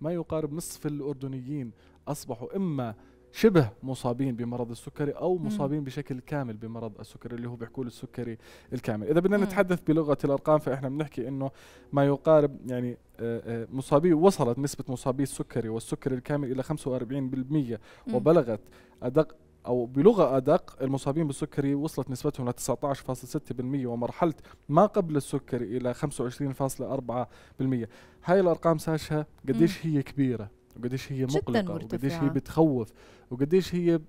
ما يقارب نصف الأردنيين أصبحوا إما شبه مصابين بمرض السكري او مصابين بشكل كامل بمرض السكري اللي هو بيحكوا السكري الكامل اذا بدنا نتحدث بلغه الارقام فاحنا بنحكي انه ما يقارب يعني آه، آه، مصابي وصلت نسبه مصابي السكري والسكري الكامل الى 45% وبلغت ادق او بلغه ادق المصابين بالسكري وصلت نسبتهم ل 19.6% ومرحله ما قبل السكري الى 25.4% هاي الارقام ساشا قديش هي كبيره وقديش هي مقلقه وقديش هي بتخوف وقديش هي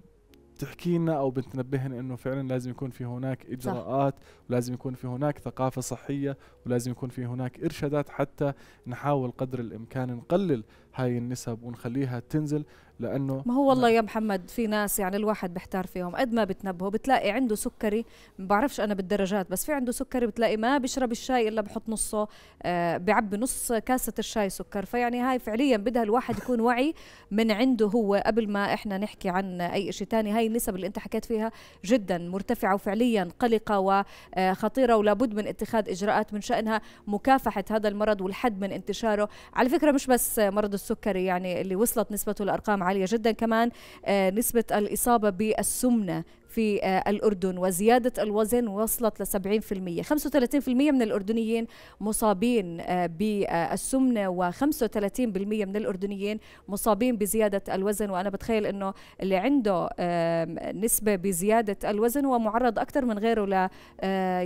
بتحكي لنا او بتنبهنا انه فعلا لازم يكون في هناك اجراءات صح. ولازم يكون في هناك ثقافه صحيه ولازم يكون في هناك ارشادات حتى نحاول قدر الامكان نقلل هاي النسب ونخليها تنزل لانه ما هو والله يا محمد في ناس يعني الواحد بيحتار فيهم قد ما بتنبهه بتلاقي عنده سكري ما بعرفش انا بالدرجات بس في عنده سكري بتلاقي ما بيشرب الشاي الا بحط نصه آه بيعبي نص كاسه الشاي سكر فيعني هاي فعليا بدها الواحد يكون وعي من عنده هو قبل ما احنا نحكي عن اي شيء ثاني هاي النسب اللي انت حكيت فيها جدا مرتفعه وفعليا قلقه وخطيره آه، ولابد من اتخاذ اجراءات من شانها مكافحه هذا المرض والحد من انتشاره على فكره مش بس مرض السكري يعني اللي وصلت نسبته لارقام عالية جدا كمان آه، نسبة الإصابة بالسمنة في آه، الأردن وزيادة الوزن وصلت ل 70% 35% من الأردنيين مصابين آه، بالسمنة و35% من الأردنيين مصابين بزيادة الوزن وأنا بتخيل أنه اللي عنده نسبة بزيادة الوزن هو معرض أكثر من غيره ل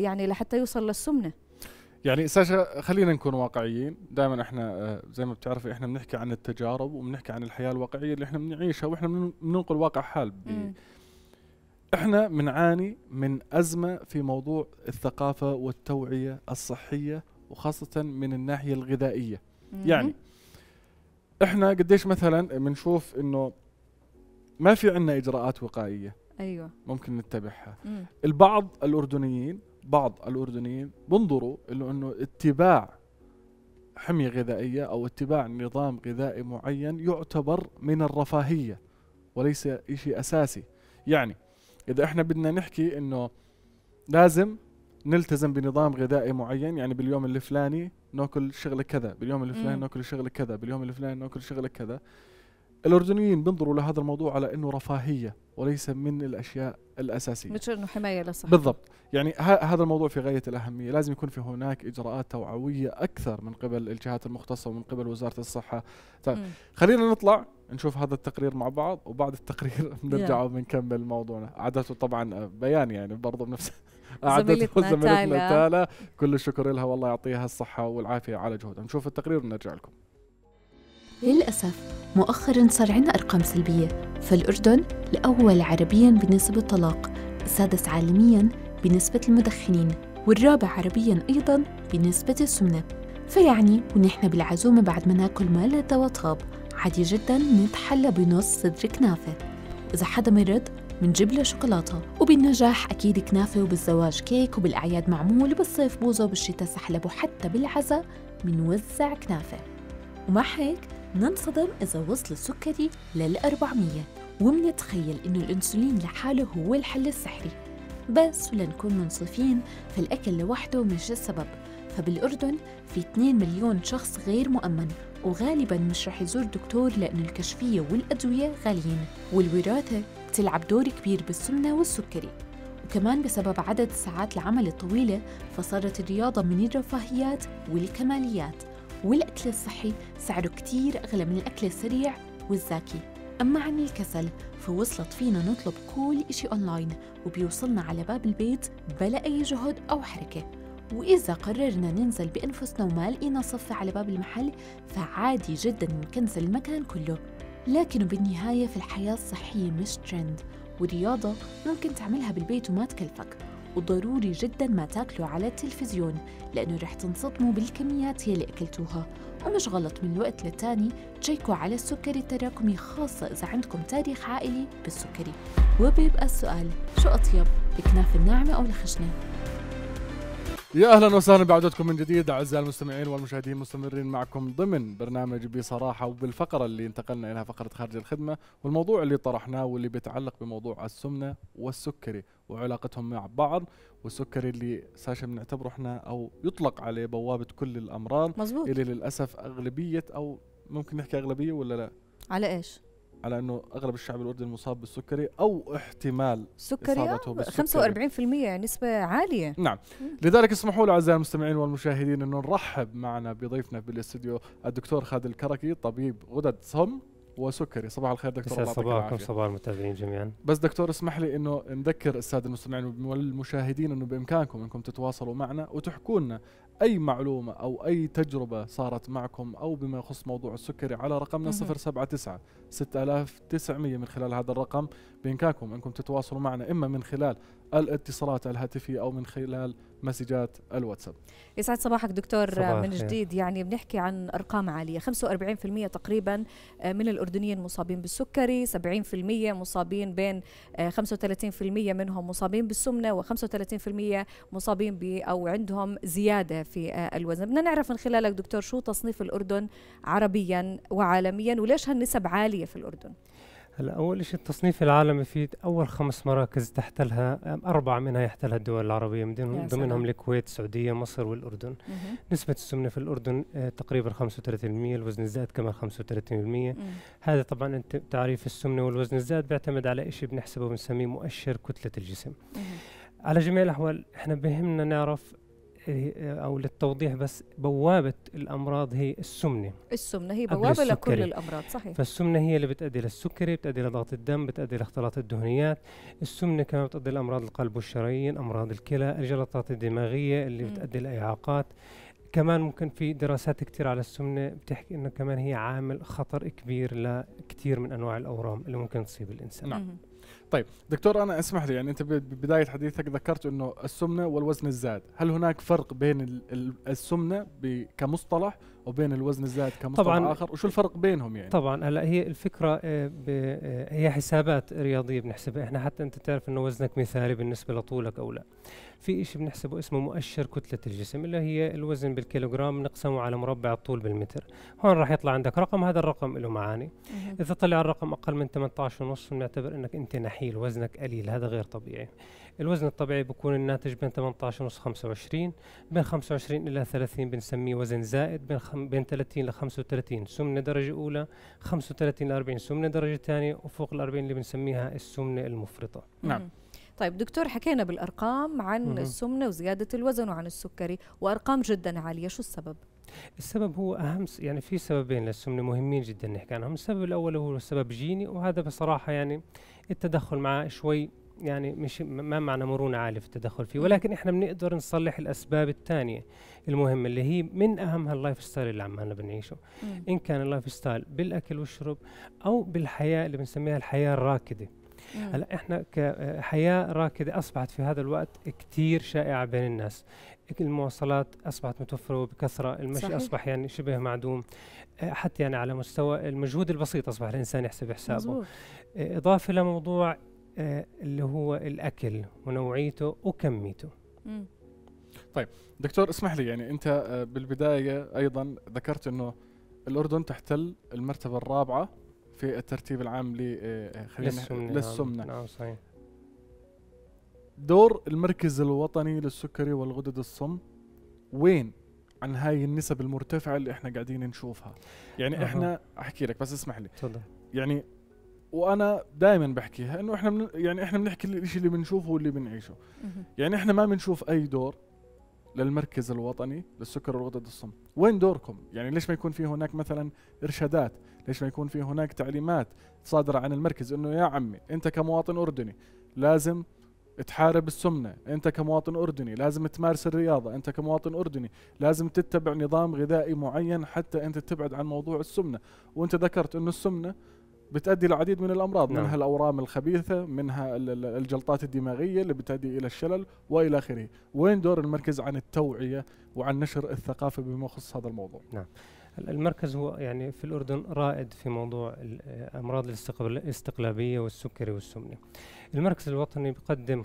يعني لحتى يوصل للسمنة يعني ساشا خلينا نكون واقعيين دائما احنا آه، زي ما بتعرفي احنا بنحكي عن التجارب وبنحكي عن الحياه الواقعيه اللي احنا بنعيشها واحنا بننقل واقع حال ب... احنا بنعاني من ازمه في موضوع الثقافه والتوعيه الصحيه وخاصه من الناحيه الغذائيه يعني احنا قديش مثلا بنشوف انه ما في عندنا اجراءات وقائيه ايوه ممكن نتبعها مم. البعض الاردنيين بعض الاردنيين بنظروا انه انه اتباع حميه غذائيه او اتباع نظام غذائي معين يعتبر من الرفاهيه وليس شيء اساسي يعني اذا احنا بدنا نحكي انه لازم نلتزم بنظام غذائي معين يعني باليوم الفلاني ناكل شغله كذا باليوم الفلاني ناكل شغله كذا باليوم الفلاني ناكل شغله كذا الاردنيين بنظروا لهذا الموضوع على انه رفاهيه وليس من الاشياء الاساسيه مثل انه حمايه للصحه بالضبط يعني هذا الموضوع في غايه الاهميه لازم يكون في هناك اجراءات توعويه اكثر من قبل الجهات المختصه ومن قبل وزاره الصحه طيب خلينا نطلع نشوف هذا التقرير مع بعض وبعد التقرير بنرجع وبنكمل موضوعنا عادته طبعا بيان يعني برضه بنفس زميلتنا زميلتنا تالا كل الشكر لها والله يعطيها الصحه والعافيه على جهودها نشوف التقرير ونرجع لكم للأسف مؤخرا صار عندنا أرقام سلبية فالأردن الأول عربيا بنسبة الطلاق السادس عالميا بنسبة المدخنين والرابع عربيا أيضا بنسبة السمنة فيعني ونحن بالعزومة بعد ما ناكل ما لا دوا طاب عادي جدا نتحلى بنص صدر كنافة إذا حدا مرض منجيب له شوكولاتة وبالنجاح أكيد كنافة وبالزواج كيك وبالأعياد معمول وبالصيف بوزة وبالشتاء سحلب وحتى بالعزاء منوزع كنافة ومع هيك ننصدم إذا وصل السكري لل 400 ومنتخيل إنه الأنسولين لحاله هو الحل السحري بس ولنكون منصفين فالأكل لوحده مش السبب فبالأردن في 2 مليون شخص غير مؤمن وغالبا مش رح يزور دكتور لأن الكشفية والأدوية غاليين والوراثة بتلعب دور كبير بالسمنة والسكري وكمان بسبب عدد ساعات العمل الطويلة فصارت الرياضة من الرفاهيات والكماليات والأكل الصحي سعره كتير أغلى من الأكل السريع والزاكي أما عن الكسل فوصلت فينا نطلب كل إشي أونلاين وبيوصلنا على باب البيت بلا أي جهد أو حركة وإذا قررنا ننزل بأنفسنا وما لقينا صفة على باب المحل فعادي جدا نكنسل المكان كله لكن بالنهاية في الحياة الصحية مش ترند ورياضة ممكن تعملها بالبيت وما تكلفك وضروري جدا ما تاكلوا على التلفزيون لأنه رح تنصدموا بالكميات يلي أكلتوها ومش غلط من وقت للتاني تشيكوا على السكري التراكمي خاصة إذا عندكم تاريخ عائلي بالسكري وبيبقى السؤال شو أطيب الكنافة الناعمة أو الخشنة؟ يا اهلا وسهلا بعودتكم من جديد اعزائي المستمعين والمشاهدين مستمرين معكم ضمن برنامج بصراحه وبالفقره اللي انتقلنا اليها فقره خارج الخدمه والموضوع اللي طرحناه واللي بيتعلق بموضوع السمنه والسكري وعلاقتهم مع بعض والسكري اللي ساشا بنعتبره احنا او يطلق عليه بوابه كل الامراض مزبوط. اللي للاسف اغلبيه او ممكن نحكي اغلبيه ولا لا على ايش على انه اغلب الشعب الاردني مصاب بالسكري او احتمال سكري اصابته آه، بالسكري 45% نسبه عاليه نعم مم. لذلك اسمحوا لي اعزائي المستمعين والمشاهدين انه نرحب معنا بضيفنا بالاستديو الدكتور خالد الكركي طبيب غدد صم وسكري صباح الخير دكتور الله صباحكم صباح المتابعين جميعا بس دكتور اسمح لي انه نذكر الساده المستمعين والمشاهدين انه بامكانكم انكم تتواصلوا معنا وتحكوا لنا أي معلومة أو أي تجربة صارت معكم أو بما يخص موضوع السكري على رقمنا 079 6900 من خلال هذا الرقم بإمكانكم أنكم تتواصلوا معنا إما من خلال الاتصالات الهاتفية أو من خلال مسجات الواتساب يسعد صباحك دكتور صباح من جديد يعني بنحكي عن أرقام عالية 45% تقريبا آه، من الأردنيين مصابين بالسكري 70% مصابين بين 35% آه، منهم مصابين بالسمنة و35% مصابين ب أو عندهم زيادة في آه، الوزن بدنا نعرف من خلالك دكتور شو تصنيف الأردن عربيا وعالميا وليش هالنسب عالية في الأردن هلا أول شيء التصنيف العالمي في أول خمس مراكز تحتلها أربعة منها يحتلها الدول العربية من ضمنهم الكويت، السعودية، مصر والأردن. مه. نسبة السمنة في الأردن آه تقريبا 35%، الوزن الزائد كمان 35%. هذا طبعا أنت تعريف السمنة والوزن الزائد بيعتمد على شيء بنحسبه بنسميه مؤشر كتلة الجسم. مه. على جميع الأحوال احنا بهمنا نعرف او للتوضيح بس بوابه الامراض هي السمنه السمنه هي بوابه لكل الامراض صحيح فالسمنه هي اللي بتؤدي للسكري بتؤدي لضغط الدم بتؤدي لاختلاط الدهنيات السمنه كمان بتؤدي لامراض القلب والشرايين امراض الكلى الجلطات الدماغيه اللي م. بتؤدي لاعاقات كمان ممكن في دراسات كثير على السمنه بتحكي انه كمان هي عامل خطر كبير لكثير من انواع الاورام اللي ممكن تصيب الانسان نعم. طيب دكتور انا اسمح لي يعني انت ببدايه حديثك ذكرت انه السمنه والوزن الزاد، هل هناك فرق بين السمنه كمصطلح وبين الوزن الزائد كمصطلح طبعاً اخر وشو الفرق بينهم يعني طبعا هلا هي الفكره آه، آه، هي حسابات رياضيه بنحسبها احنا حتى انت تعرف انه وزنك مثالي بالنسبه لطولك او لا في شيء بنحسبه اسمه مؤشر كتله الجسم اللي هي الوزن بالكيلوغرام نقسمه على مربع الطول بالمتر هون راح يطلع عندك رقم هذا الرقم له معاني اذا طلع الرقم اقل من 18 ونص بنعتبر انك انت نحيل وزنك قليل هذا غير طبيعي الوزن الطبيعي بيكون الناتج بين 18 ونص 25 بين 25 الى 30 بنسميه وزن زائد بين خم بين 30 ل 35 سمنه درجه اولى 35 ل 40 سمنه درجه ثانيه وفوق ال 40 اللي بنسميها السمنه المفرطه نعم طيب دكتور حكينا بالارقام عن مم. السمنه وزياده الوزن وعن السكري وارقام جدا عاليه شو السبب السبب هو اهم يعني في سببين للسمنه مهمين جدا نحكي عنهم السبب الاول هو سبب جيني وهذا بصراحه يعني التدخل معه شوي يعني مش ما معنى مرونه عاليه في التدخل فيه ولكن احنا بنقدر نصلح الاسباب الثانيه المهمه اللي هي من اهمها اللايف ستايل اللي عمالنا بنعيشه مم. ان كان اللايف ستايل بالاكل والشرب او بالحياه اللي بنسميها الحياه الراكده هلا احنا كحياه راكده اصبحت في هذا الوقت كثير شائعه بين الناس المواصلات اصبحت متوفره وبكثره المشي صحيح. اصبح يعني شبه معدوم آه، حتى يعني على مستوى المجهود البسيط اصبح الانسان يحسب حسابه مزبوط. آه، اضافه لموضوع آه، اللي هو الاكل ونوعيته وكميته مم. طيب دكتور اسمح لي يعني انت آه، بالبدايه ايضا ذكرت انه الاردن تحتل المرتبه الرابعه في الترتيب العام ل آه، للسمنه للسمنه نعم صحيح دور المركز الوطني للسكري والغدد الصم وين عن هاي النسب المرتفعه اللي احنا قاعدين نشوفها يعني احنا احكي لك بس اسمح لي تفضل يعني وانا دائما بحكيها انه احنا من يعني احنا بنحكي الشيء اللي بنشوفه واللي بنعيشه يعني احنا ما بنشوف اي دور للمركز الوطني للسكر والغدد الصم وين دوركم يعني ليش ما يكون في هناك مثلا ارشادات ليش ما يكون في هناك تعليمات صادره عن المركز انه يا عمي انت كمواطن اردني لازم تحارب السمنه انت كمواطن اردني لازم تمارس الرياضه انت كمواطن اردني لازم تتبع نظام غذائي معين حتى انت تبعد عن موضوع السمنه وانت ذكرت انه السمنه بتؤدي لعديد من الامراض نعم. منها الاورام الخبيثه منها الجلطات الدماغيه اللي بتؤدي الى الشلل والى اخره وين دور المركز عن التوعيه وعن نشر الثقافه بما يخص هذا الموضوع نعم المركز هو يعني في الأردن رائد في موضوع الأمراض الاستقلابية والسكري والسمنة المركز الوطني بيقدم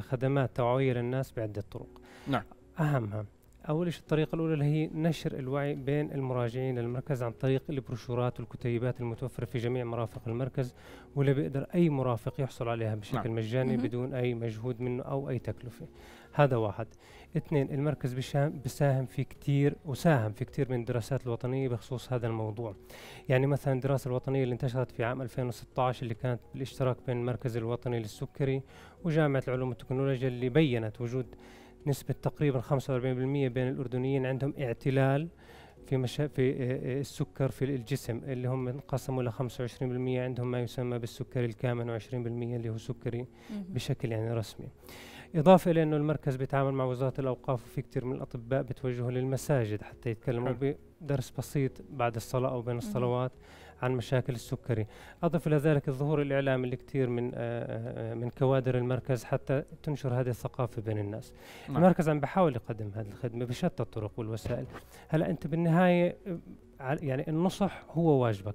خدمات توعوية للناس بعدة طرق نعم أهمها أول شيء الطريقة الأولى اللي هي نشر الوعي بين المراجعين للمركز عن طريق البروشورات والكتيبات المتوفرة في جميع مرافق المركز واللي بيقدر أي مرافق يحصل عليها بشكل نعم. مجاني بدون أي مجهود منه أو أي تكلفة هذا واحد اثنين المركز بساهم في كتير وساهم في كتير من الدراسات الوطنية بخصوص هذا الموضوع يعني مثلا الدراسة الوطنية اللي انتشرت في عام 2016 اللي كانت بالاشتراك بين المركز الوطني للسكري وجامعة العلوم والتكنولوجيا اللي بيّنت وجود نسبة تقريبا 45% بين الأردنيين عندهم اعتلال في مشا... في آه، آه، السكر في الجسم اللي هم انقسموا ل 25% عندهم ما يسمى بالسكري الكامن و20% اللي هو سكري بشكل يعني رسمي. إضافة إلى أنه المركز بيتعامل مع وزارة الأوقاف وفي كثير من الأطباء بتوجهوا للمساجد حتى يتكلموا بدرس بسيط بعد الصلاة أو بين الصلوات عن مشاكل السكري أضف إلى ذلك الظهور الإعلامي لكثير من آه، آه، من كوادر المركز حتى تنشر هذه الثقافة بين الناس نعم. المركز عم بحاول يقدم هذه الخدمة بشتى الطرق والوسائل هلا أنت بالنهاية آه، يعني النصح هو واجبك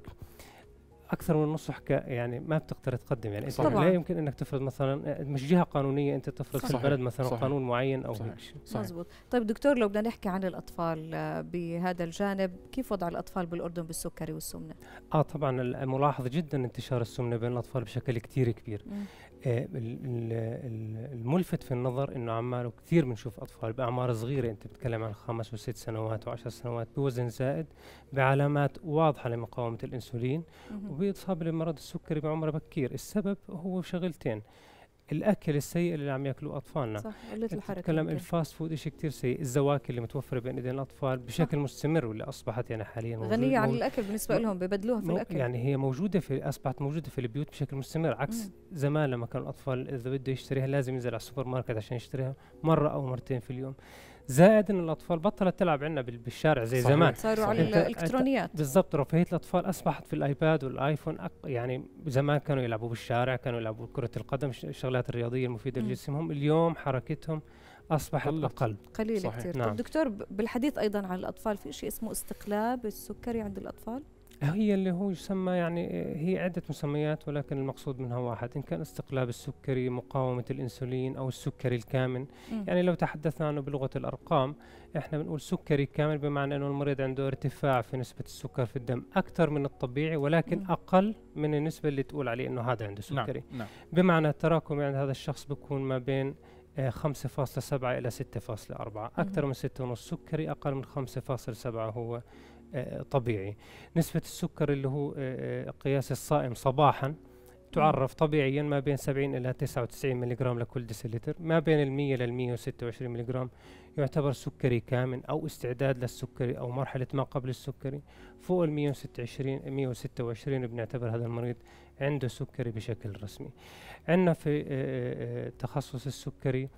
اكثر من نص يعني ما بتقدر تقدم يعني انت طبعا. لا يمكن انك تفرض مثلا مش جهه قانونيه انت تفرض صحيح. في البلد مثلا صحيح. قانون معين او هيك شيء مزبوط طيب دكتور لو بدنا نحكي عن الاطفال آه، بهذا الجانب كيف وضع الاطفال بالاردن بالسكري والسمنه اه طبعا ملاحظ جدا انتشار السمنه بين الاطفال بشكل كثير كبير آه ملفت في النظر انه عماله كثير بنشوف اطفال باعمار صغيره انت بتتكلم عن خمس وست سنوات وعشر سنوات بوزن زائد بعلامات واضحه لمقاومه الانسولين وبيصاب بمرض السكري بعمر بكير السبب هو شغلتين الاكل السيء اللي عم ياكلوه اطفالنا صح قله الحركه كلام الفاست فود شيء كثير سيء الزواكي اللي متوفره بين ايدين الاطفال بشكل صح. مستمر واللي اصبحت يعني حاليا غنيه عن الاكل بالنسبه لهم ببدلوها في الاكل يعني هي موجوده في اصبحت موجوده في البيوت بشكل مستمر عكس مم. زمان لما كانوا الاطفال اذا بده يشتريها لازم ينزل على السوبر ماركت عشان يشتريها مره او مرتين في اليوم زائد ان الاطفال بطلت تلعب عندنا بالشارع زي صحيح. زمان صاروا على الالكترونيات بالضبط رفاهيه الاطفال اصبحت في الايباد والايفون أق... يعني زمان كانوا يلعبوا بالشارع كانوا يلعبوا كره القدم الشغلات الرياضيه المفيده لجسمهم اليوم حركتهم اصبحت قلت. اقل قليله كثير نعم. دكتور بالحديث ايضا عن الاطفال في شيء اسمه استقلاب السكري عند الاطفال هي اللي هو يسمى يعني هي عدة مسميات ولكن المقصود منها واحد إن كان استقلاب السكري مقاومة الإنسولين أو السكري الكامن م. يعني لو تحدثنا عنه بلغة الأرقام إحنا بنقول سكري كامل بمعنى أنه المريض عنده ارتفاع في نسبة السكر في الدم أكثر من الطبيعي ولكن م. أقل من النسبة اللي تقول عليه أنه هذا عنده نعم، سكري نعم. نعم. بمعنى التراكم عند يعني هذا الشخص بيكون ما بين 5.7 آه، إلى 6.4 أكثر من 6.5 سكري أقل من 5.7 هو طبيعي نسبة السكر اللي هو آه، آه، قياس الصائم صباحا تعرف طبيعيا ما بين 70 إلى 99 ملغ لكل ديسيلتر ما بين ال 100 لل 126 ملغ يعتبر سكري كامن أو استعداد للسكري أو مرحلة ما قبل السكري فوق ال 126 126 بنعتبر هذا المريض عنده سكري بشكل رسمي عندنا في آه، تخصص السكري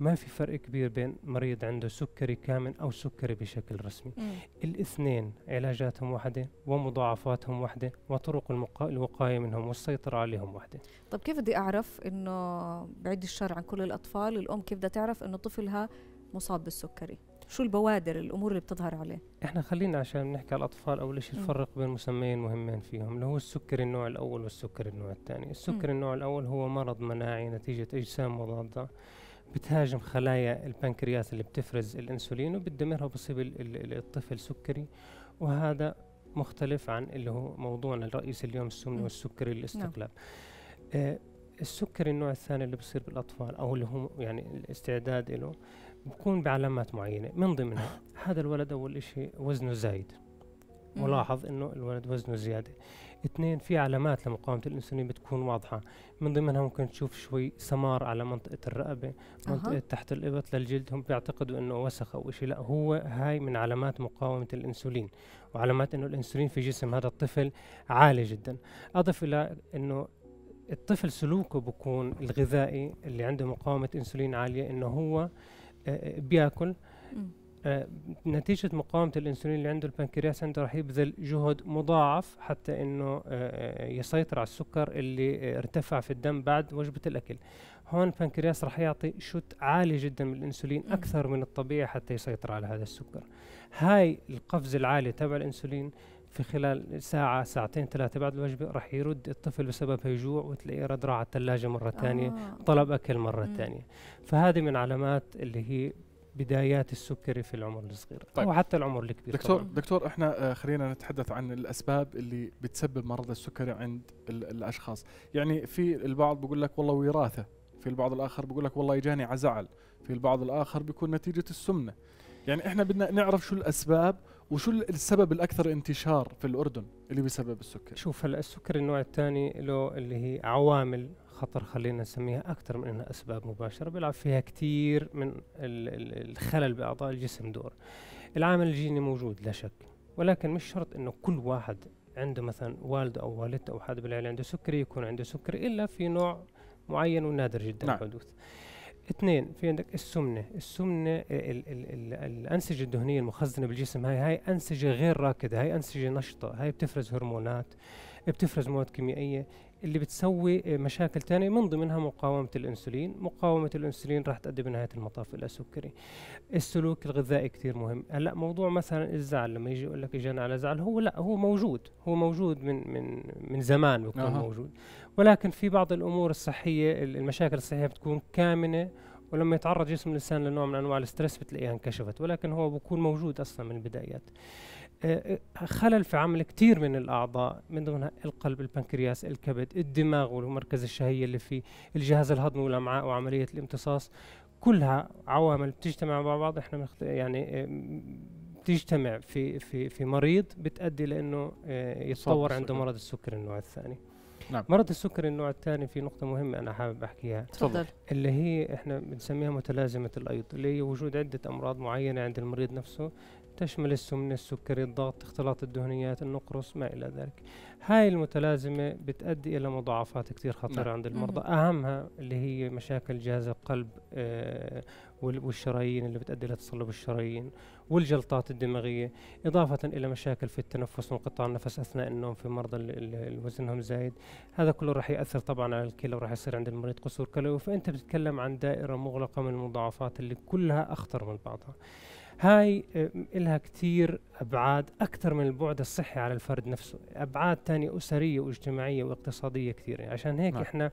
ما في فرق كبير بين مريض عنده سكري كامن او سكري بشكل رسمي مم. الاثنين علاجاتهم واحده ومضاعفاتهم واحده وطرق المقا... الوقايه منهم والسيطره عليهم واحده طب كيف بدي اعرف انه بعيد الشر عن كل الاطفال الام كيف بدها تعرف انه طفلها مصاب بالسكري شو البوادر الامور اللي بتظهر عليه احنا خلينا عشان نحكي على الاطفال اول شيء نفرق بين مسميين مهمين فيهم اللي هو السكري النوع الاول والسكري النوع الثاني السكري النوع الاول هو مرض مناعي نتيجه اجسام مضاده بتهاجم خلايا البنكرياس اللي بتفرز الانسولين وبتدمرها وبصيب الطفل سكري وهذا مختلف عن اللي هو موضوعنا الرئيسي اليوم السمنه نعم. والسكري الاستقلاب نعم. آه السكري النوع الثاني اللي بصير بالاطفال او اللي هو يعني الاستعداد له بكون بعلامات معينه من ضمنها هذا الولد اول شيء وزنه زايد ملاحظ انه الولد وزنه زياده اثنين في علامات لمقاومة الأنسولين بتكون واضحة من ضمنها ممكن تشوف شوي سمار على منطقة الرقبة منطقة أه. تحت الإبط للجلد هم بيعتقدوا أنه وسخ أو شيء لا هو هاي من علامات مقاومة الأنسولين وعلامات أنه الأنسولين في جسم هذا الطفل عالي جدا أضف إلى أنه الطفل سلوكه بكون الغذائي اللي عنده مقاومة أنسولين عالية أنه هو آه، آه، بياكل آه، نتيجة مقاومة الأنسولين اللي عنده البنكرياس عنده راح يبذل جهد مضاعف حتى إنه آه، آه، يسيطر على السكر اللي ارتفع في الدم بعد وجبة الأكل هون البنكرياس راح يعطي شوت عالي جدا من الأنسولين أكثر من الطبيعي حتى يسيطر على هذا السكر هاي القفز العالي تبع الأنسولين في خلال ساعة ساعتين ثلاثة بعد الوجبة راح يرد الطفل بسبب جوع وتلاقيه رد على الثلاجة مرة ثانية آه. طلب أكل مرة ثانية فهذه من علامات اللي هي بدايات السكري في العمر الصغير طيب. او حتى العمر الكبير دكتور طبعاً. دكتور احنا آه، خلينا نتحدث عن الاسباب اللي بتسبب مرض السكري عند الاشخاص يعني في البعض بيقول لك والله وراثه في البعض الاخر بيقول لك والله اجاني عزعل في البعض الاخر بيكون نتيجه السمنه يعني احنا بدنا نعرف شو الاسباب وشو السبب الاكثر انتشار في الاردن اللي بيسبب السكري شوف هلا السكري النوع الثاني له اللي هي عوامل خطر خلينا نسميها أكثر من أنها أسباب مباشرة بيلعب فيها كثير من الخلل بأعضاء الجسم دور العامل الجيني موجود لا شك ولكن مش شرط أنه كل واحد عنده مثلا والد أو والدته أو حد بالعيلة عنده سكري يكون عنده سكري إلا في نوع معين ونادر جدا نعم. اثنين في عندك السمنة السمنة الـ الـ الـ الأنسجة الدهنية المخزنة بالجسم هاي هاي أنسجة غير راكدة هاي أنسجة نشطة هاي بتفرز هرمونات بتفرز مواد كيميائية اللي بتسوي مشاكل تانية من ضمنها مقاومة الأنسولين مقاومة الأنسولين راح تؤدي بنهاية المطاف إلى سكري السلوك الغذائي كتير مهم هلا موضوع مثلا الزعل لما يجي يقول لك إجانا على زعل هو لا هو موجود هو موجود من من من زمان بيكون أه. موجود ولكن في بعض الأمور الصحية المشاكل الصحية بتكون كامنة ولما يتعرض جسم الانسان لنوع من انواع الاسترس بتلاقيها انكشفت ولكن هو بيكون موجود اصلا من البدايات خلل في عمل كثير من الاعضاء من ضمنها القلب البنكرياس الكبد الدماغ والمركز الشهيه اللي فيه الجهاز الهضمي والامعاء وعمليه الامتصاص كلها عوامل بتجتمع مع بعض احنا يعني بتجتمع في في في مريض بتؤدي لانه آه، يتطور عنده مرض السكر النوع الثاني نعم. مرض السكر النوع الثاني في نقطة مهمة أنا حابب أحكيها تفضل اللي هي إحنا بنسميها متلازمة الأيض اللي هي وجود عدة أمراض معينة عند المريض نفسه تشمل السمنة السكري الضغط اختلاط الدهنيات النقرس ما إلى ذلك هاي المتلازمة بتؤدي إلى مضاعفات كثير خطيرة نعم. عند المرضى أهمها اللي هي مشاكل جهاز القلب آه والشرايين اللي بتؤدي لتصلب الشرايين والجلطات الدماغية إضافة إلى مشاكل في التنفس وانقطاع النفس أثناء النوم في مرضى اللي وزنهم زايد هذا كله راح يأثر طبعا على الكلى وراح يصير عند المريض قصور كلوي فأنت بتتكلم عن دائرة مغلقة من المضاعفات اللي كلها أخطر من بعضها هاي آه، لها كثير أبعاد أكثر من البعد الصحي على الفرد نفسه أبعاد تانية أسرية واجتماعية واقتصادية كثير يعني عشان هيك نعم. إحنا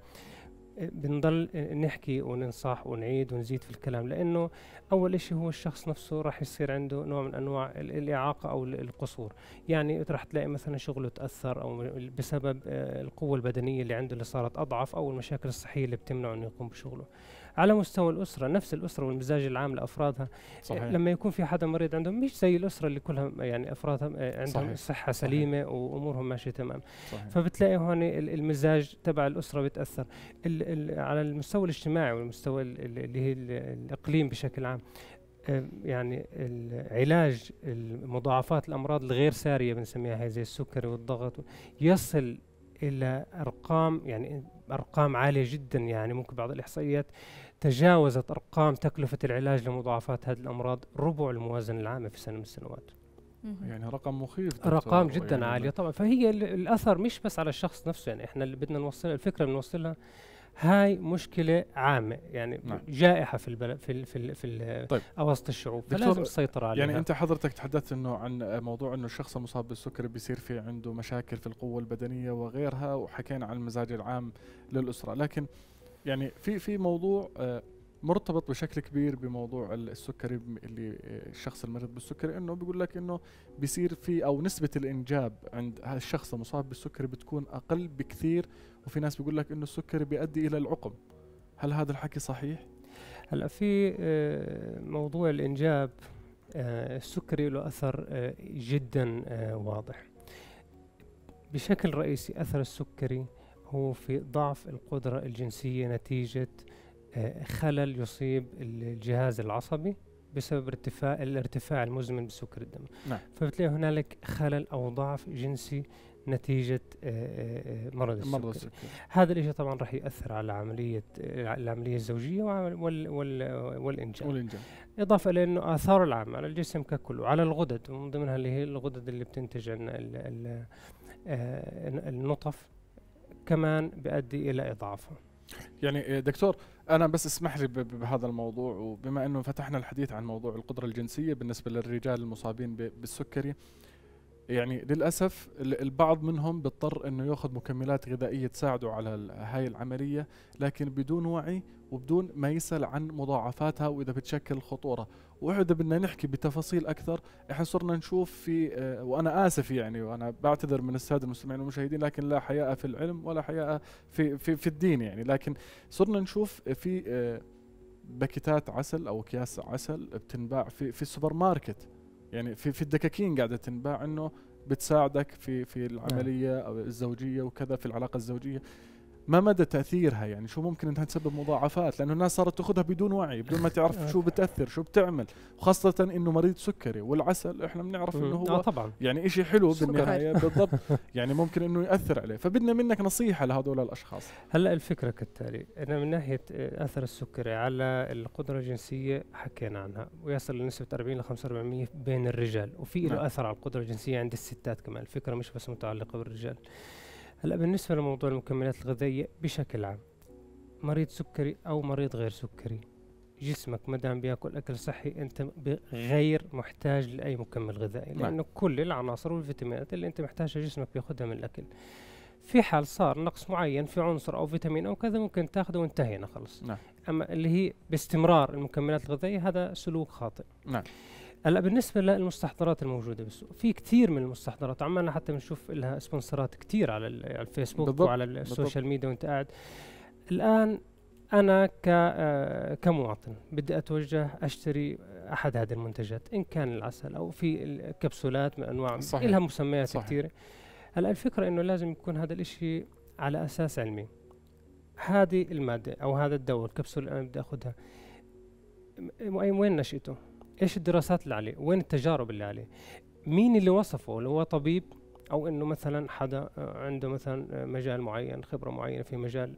آه، بنضل آه، نحكي وننصح ونعيد ونزيد في الكلام لانه اول شيء هو الشخص نفسه راح يصير عنده نوع من انواع الاعاقه او القصور يعني راح تلاقي مثلا شغله تاثر او بسبب القوه البدنيه اللي عنده اللي صارت اضعف او المشاكل الصحيه اللي بتمنعه انه يقوم بشغله على مستوى الاسره نفس الاسره والمزاج العام لافرادها صحيح. إيه، لما يكون في حدا مريض عندهم مش زي الاسره اللي كلها يعني افرادها إيه، عندهم صحيح. صحه سليمه صحيح. وامورهم ماشيه تمام صحيح. فبتلاقي هون المزاج تبع الاسره بتاثر على المستوى الاجتماعي والمستوى اللي هي الاقليم بشكل عام إيه، يعني علاج المضاعفات الامراض الغير ساريه بنسميها هي زي السكري والضغط يصل الى ارقام يعني ارقام عاليه جدا يعني ممكن بعض الاحصائيات تجاوزت ارقام تكلفه العلاج لمضاعفات هذه الامراض ربع الموازنه العامه في سنه من السنوات. يعني رقم مخيف ارقام جدا يعني عاليه طبعا فهي الاثر مش بس على الشخص نفسه يعني احنا اللي بدنا نوصل الفكره بنوصلها هاي مشكله عامه يعني نعم. جائحه في البلد في ال في ال في ال طيب. اوسط الشعوب فلازم السيطره عليها يعني انت حضرتك تحدثت انه عن موضوع انه الشخص المصاب بالسكر بيصير في عنده مشاكل في القوه البدنيه وغيرها وحكينا عن المزاج العام للاسره لكن يعني في في موضوع آه مرتبط بشكل كبير بموضوع السكري اللي آه، الشخص المريض بالسكري انه بيقول لك انه بيصير في او نسبه الانجاب عند الشخص المصاب بالسكري بتكون اقل بكثير وفي ناس بيقول لك انه السكري بيؤدي الى العقم هل هذا الحكي صحيح هلا في آه، موضوع الانجاب آه، السكري له اثر جدا واضح بشكل رئيسي اثر السكري هو في ضعف القدرة الجنسية نتيجة خلل يصيب الجهاز العصبي بسبب ارتفاع الارتفاع المزمن بسكر الدم نعم. فبتلاقي هنالك خلل او ضعف جنسي نتيجة آه، آه، آه، مرض السكر. مرض السكر هذا الشيء طبعا راح يأثر على عملية العملية الزوجية وال وال والإنجاب والإنجاب إضافة إلى أنه آثاره العامة على الجسم ككل وعلى الغدد ومن ضمنها اللي هي الغدد اللي بتنتج النطف كمان بيؤدي إلى إضعافها يعني إيه، دكتور انا بس اسمح لي بهذا الموضوع وبما انه فتحنا الحديث عن موضوع القدره الجنسيه بالنسبه للرجال المصابين بالسكري يعني للاسف البعض منهم بيضطر انه ياخذ مكملات غذائيه تساعده على هاي العمليه لكن بدون وعي وبدون ما يسال عن مضاعفاتها واذا بتشكل خطوره واذا بدنا نحكي بتفاصيل اكثر احنا صرنا نشوف في آه، وانا اسف يعني وانا بعتذر من الساده المستمعين والمشاهدين لكن لا حياء في العلم ولا حياء في في في الدين يعني لكن صرنا نشوف في آه، باكيتات عسل او اكياس عسل بتنباع في في السوبر ماركت يعني في في الدكاكين قاعده تنباع انه بتساعدك في في نعم. العمليه او الزوجيه وكذا في العلاقه الزوجيه ما مدى تاثيرها يعني شو ممكن انها تسبب مضاعفات لانه الناس صارت تاخذها بدون وعي بدون ما تعرف شو بتاثر شو بتعمل وخاصه انه مريض سكري والعسل احنا بنعرف انه هو آه طبعا يعني شيء حلو بالنهايه بالضبط يعني ممكن انه ياثر عليه فبدنا منك نصيحه لهذول الاشخاص هلا الفكره كالتالي انا من ناحيه اثر السكري على القدره الجنسيه حكينا عنها ويصل لنسبه 40 ل 45% بين الرجال وفي له نعم. اثر على القدره الجنسيه عند الستات كمان الفكره مش بس متعلقه بالرجال هلا بالنسبة لموضوع المكملات الغذائية بشكل عام مريض سكري أو مريض غير سكري جسمك ما دام بياكل اكل صحي انت غير محتاج لاي مكمل غذائي نعم. لانه كل العناصر والفيتامينات اللي انت محتاجها جسمك بياخذها من الاكل في حال صار نقص معين في عنصر او فيتامين او كذا ممكن تاخذه وانتهينا خلص نعم. اما اللي هي باستمرار المكملات الغذائيه هذا سلوك خاطئ نعم هلا بالنسبه للمستحضرات الموجوده بالسوق في كثير من المستحضرات عمالنا حتى بنشوف لها سبونسرات كثير على الفيسبوك بالضبط وعلى السوشيال ميديا وانت قاعد الان انا ك آه، كمواطن بدي اتوجه اشتري احد هذه المنتجات ان كان العسل او في الكبسولات من انواع صحيح. لها مسميات كثيره هلا الفكره انه لازم يكون هذا الاشي على اساس علمي هذه الماده او هذا الدواء الكبسوله اللي انا بدي اخذها وين نشأته ايش الدراسات اللي عليه وين التجارب اللي عليه مين اللي وصفه لو هو طبيب او انه مثلا حدا آه، عنده مثلا آه، مجال معين خبره معينه في مجال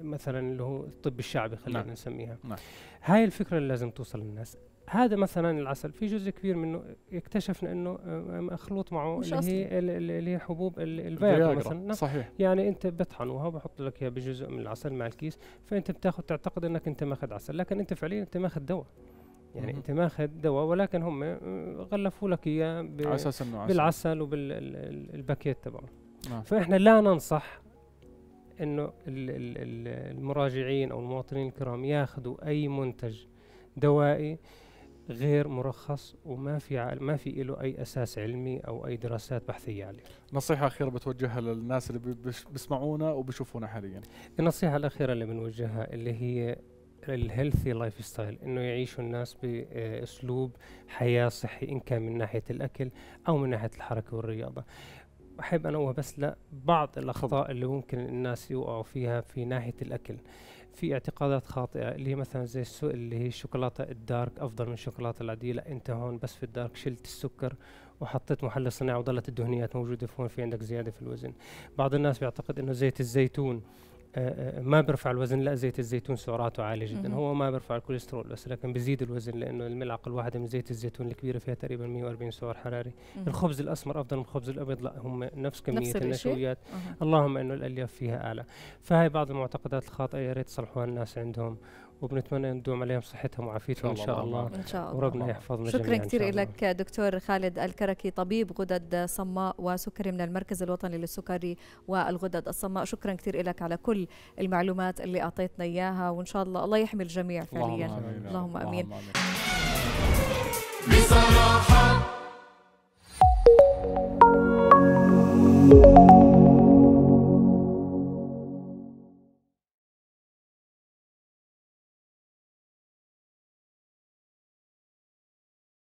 مثلا اللي هو الطب الشعبي خلينا نعم. نسميها نعم. هاي الفكره اللي لازم توصل للناس هذا مثلا العسل في جزء كبير منه اكتشفنا انه آه، مخلوط معه اللي هي اللي هي حبوب الفياجرا مثلا نعم. صحيح يعني انت بتحنوها بحط لك اياها بجزء من العسل مع الكيس فانت بتاخذ تعتقد انك انت ماخذ عسل لكن انت فعليا انت ماخذ دواء يعني انت ماخذ دواء ولكن هم غلفوا لك اياه بالعسل وبالباكيت تبعه نعم. فاحنا لا ننصح انه المراجعين او المواطنين الكرام ياخذوا اي منتج دوائي غير مرخص وما في ما في له اي اساس علمي او اي دراسات بحثيه عليه. نصيحه اخيره بتوجهها للناس اللي بيسمعونا وبيشوفونا حاليا. النصيحه الاخيره اللي بنوجهها اللي هي الهيلثي لايف ستايل انه يعيشوا الناس باسلوب حياه صحي ان كان من ناحيه الاكل او من ناحيه الحركه والرياضه احب انوه بس لبعض الاخطاء اللي ممكن الناس يوقعوا فيها في ناحيه الاكل في اعتقادات خاطئه اللي هي مثلا زي السوء اللي هي الشوكولاته الدارك افضل من الشوكولاته العاديه لا انت هون بس في الدارك شلت السكر وحطيت محل صناعي وظلت الدهنيات موجوده فهون في عندك زياده في الوزن بعض الناس بيعتقد انه زيت الزيتون ما بيرفع الوزن لا زيت الزيتون سعراته عالية جدا هو ما بيرفع الكوليسترول بس لكن بيزيد الوزن لأنه الملعقة الواحدة من زيت الزيتون الكبيرة فيها تقريبا 140 سعر حراري الخبز الأسمر أفضل من الخبز الأبيض لا هم نفس كمية نفس النشويات اللهم أنه الألياف فيها أعلى فهي بعض المعتقدات الخاطئة يا ريت يصلحوها الناس عندهم وبنتمنى ان تدوم عليهم صحتهم وعافيتهم ان شاء الله, الله. ان شاء الله وربنا يحفظنا شكرا جميعا كثير لك دكتور خالد الكركي طبيب غدد صماء وسكري من المركز الوطني للسكري والغدد الصماء شكرا كثير لك على كل المعلومات اللي اعطيتنا اياها وان شاء الله الله يحمي الجميع فعليا اللهم امين, اللهم أمين. اللهم أمين. بصراحه